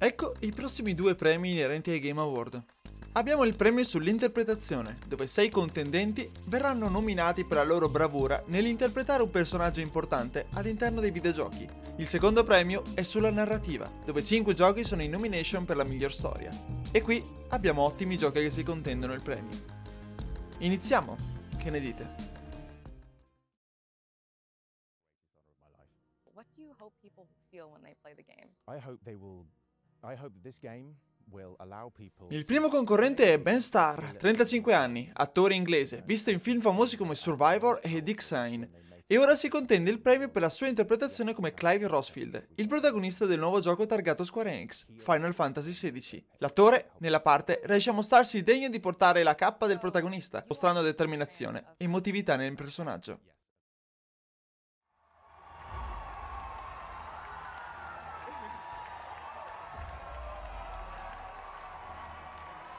Ecco i prossimi due premi inerenti ai Game Award. Abbiamo il premio sull'interpretazione, dove sei contendenti verranno nominati per la loro bravura nell'interpretare un personaggio importante all'interno dei videogiochi. Il secondo premio è sulla narrativa, dove 5 giochi sono in nomination per la miglior storia. E qui abbiamo ottimi giochi che si contendono il premio. Iniziamo, che ne dite? What do you hope people feel when they play the game? I hope they will il primo concorrente è Ben Starr, 35 anni, attore inglese, visto in film famosi come Survivor e Dick Sign, e ora si contende il premio per la sua interpretazione come Clive Rosfield, il protagonista del nuovo gioco targato Square Enix, Final Fantasy XVI. L'attore, nella parte, riesce a mostrarsi degno di portare la cappa del protagonista, mostrando determinazione e emotività nel personaggio.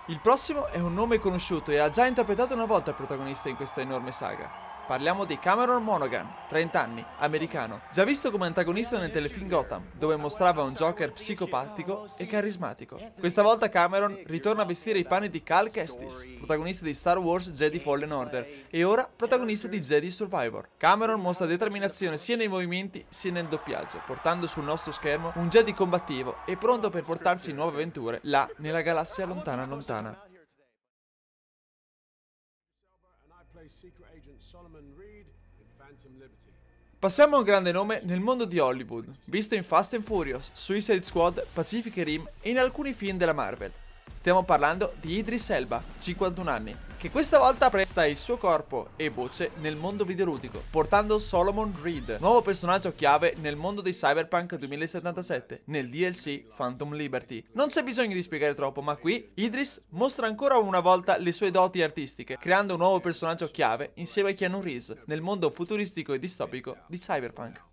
Il prossimo è un nome conosciuto e ha già interpretato una volta il protagonista in questa enorme saga. Parliamo di Cameron Monaghan, 30 anni, americano, già visto come antagonista nel telefilm Gotham, dove mostrava un Joker psicopatico e carismatico. Questa volta Cameron ritorna a vestire i panni di Cal Kestis, protagonista di Star Wars Jedi Fallen Order e ora protagonista di Jedi Survivor. Cameron mostra determinazione sia nei movimenti sia nel doppiaggio, portando sul nostro schermo un Jedi combattivo e pronto per portarci in nuove avventure là nella galassia lontana lontana. Passiamo a un grande nome nel mondo di Hollywood, visto in Fast and Furious, Suicide Squad, Pacific Rim e in alcuni film della Marvel. Stiamo parlando di Idris Elba, 51 anni, che questa volta presta il suo corpo e voce nel mondo videoludico, portando Solomon Reed, nuovo personaggio chiave nel mondo di Cyberpunk 2077, nel DLC Phantom Liberty. Non c'è bisogno di spiegare troppo, ma qui Idris mostra ancora una volta le sue doti artistiche, creando un nuovo personaggio chiave insieme a Keanu Reeves, nel mondo futuristico e distopico di Cyberpunk.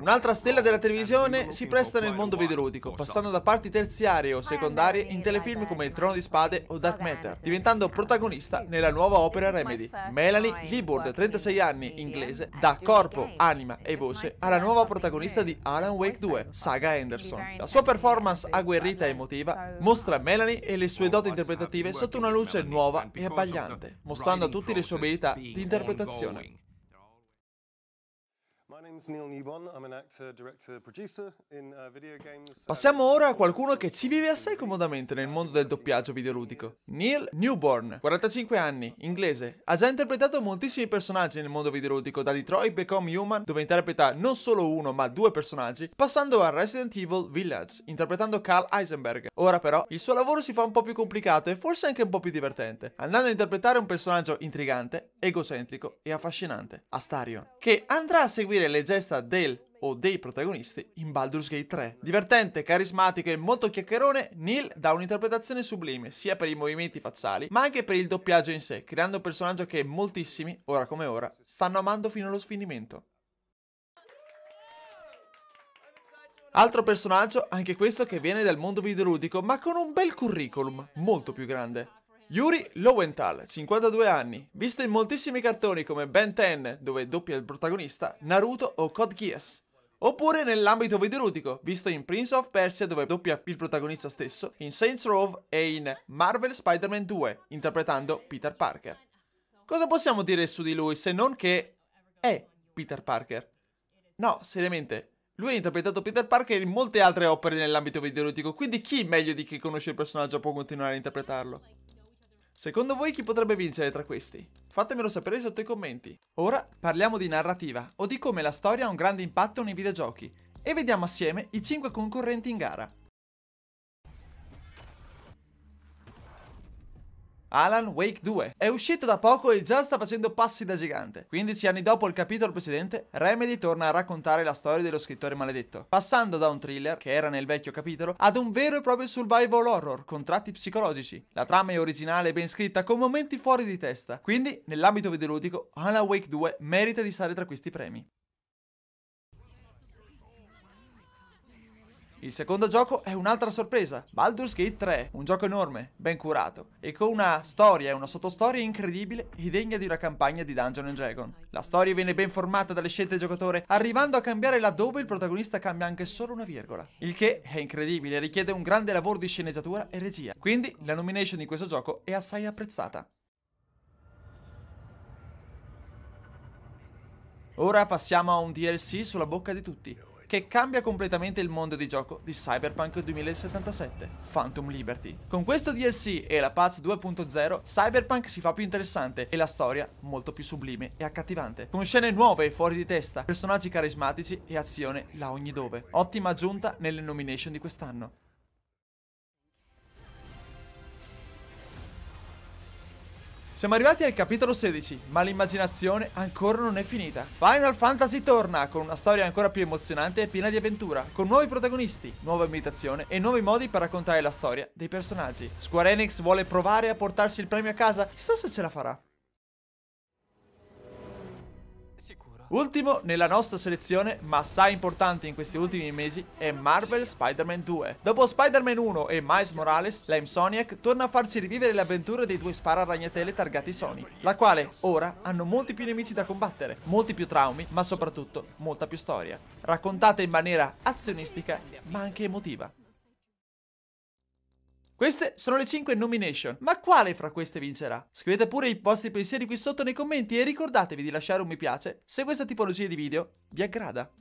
Un'altra stella della televisione si presta nel mondo videoludico, passando da parti terziarie o ah, secondarie in telefilm come Il Trono di Spade o Dark Matter, diventando protagonista nella nuova opera Remedy. Melanie Liburd, 36 anni, inglese, dà corpo, anima e voce alla nuova protagonista di Alan Wake 2, Saga Anderson. La sua performance agguerrita e emotiva mostra Melanie e le sue oh, doti interpretative sotto una luce nuova e abbagliante, mostrando a tutti le sue abilità di interpretazione. Uh, Passiamo ora a qualcuno che ci vive assai comodamente nel mondo del doppiaggio videoludico. Neil Newborn, 45 anni, inglese. Ha già interpretato moltissimi personaggi nel mondo videoludico, da Detroit Become Human, dove interpreta non solo uno ma due personaggi, passando a Resident Evil Village, interpretando Carl Heisenberg. Ora però, il suo lavoro si fa un po' più complicato e forse anche un po' più divertente, andando a interpretare un personaggio intrigante, egocentrico e affascinante, Astarion, che andrà a seguire le gesta del o dei protagonisti in Baldur's Gate 3. Divertente, carismatico e molto chiacchierone, Neil dà un'interpretazione sublime sia per i movimenti facciali ma anche per il doppiaggio in sé, creando un personaggio che moltissimi, ora come ora, stanno amando fino allo sfinimento. Altro personaggio, anche questo che viene dal mondo videoludico, ma con un bel curriculum, molto più grande. Yuri Lowenthal, 52 anni, visto in moltissimi cartoni come Ben 10, dove doppia il protagonista, Naruto o Code Geass. Oppure nell'ambito videoludico, visto in Prince of Persia dove doppia il protagonista stesso, in Saints Row e in Marvel Spider-Man 2, interpretando Peter Parker. Cosa possiamo dire su di lui se non che è Peter Parker? No, seriamente, lui ha interpretato Peter Parker in molte altre opere nell'ambito videoludico, quindi chi meglio di chi conosce il personaggio può continuare a interpretarlo? Secondo voi chi potrebbe vincere tra questi? Fatemelo sapere sotto i commenti. Ora parliamo di narrativa, o di come la storia ha un grande impatto nei videogiochi, e vediamo assieme i 5 concorrenti in gara. Alan Wake 2. È uscito da poco e già sta facendo passi da gigante. 15 anni dopo il capitolo precedente, Remedy torna a raccontare la storia dello scrittore maledetto, passando da un thriller, che era nel vecchio capitolo, ad un vero e proprio survival horror con tratti psicologici. La trama è originale e ben scritta, con momenti fuori di testa, quindi nell'ambito videoludico Alan Wake 2 merita di stare tra questi premi. Il secondo gioco è un'altra sorpresa, Baldur's Gate 3, un gioco enorme, ben curato, e con una storia e una sottostoria incredibile e degna di una campagna di Dungeon Dragon. La storia viene ben formata dalle scelte del giocatore, arrivando a cambiare laddove il protagonista cambia anche solo una virgola, il che è incredibile, richiede un grande lavoro di sceneggiatura e regia, quindi la nomination di questo gioco è assai apprezzata. Ora passiamo a un DLC sulla bocca di tutti che cambia completamente il mondo di gioco di Cyberpunk 2077, Phantom Liberty. Con questo DLC e la patch 2.0, Cyberpunk si fa più interessante e la storia molto più sublime e accattivante, con scene nuove e fuori di testa, personaggi carismatici e azione là ogni dove. Ottima aggiunta nelle nomination di quest'anno. Siamo arrivati al capitolo 16, ma l'immaginazione ancora non è finita. Final Fantasy torna con una storia ancora più emozionante e piena di avventura, con nuovi protagonisti, nuova ambientazione e nuovi modi per raccontare la storia dei personaggi. Square Enix vuole provare a portarsi il premio a casa, chissà se ce la farà. Ultimo nella nostra selezione, ma assai importante in questi ultimi mesi, è Marvel Spider-Man 2. Dopo Spider-Man 1 e Miles Morales, la Insomniac torna a farci rivivere le avventure dei due spararagnatele targati Sony, la quale ora hanno molti più nemici da combattere, molti più traumi, ma soprattutto molta più storia, raccontata in maniera azionistica ma anche emotiva. Queste sono le 5 nomination, ma quale fra queste vincerà? Scrivete pure i vostri pensieri qui sotto nei commenti e ricordatevi di lasciare un mi piace se questa tipologia di video vi aggrada.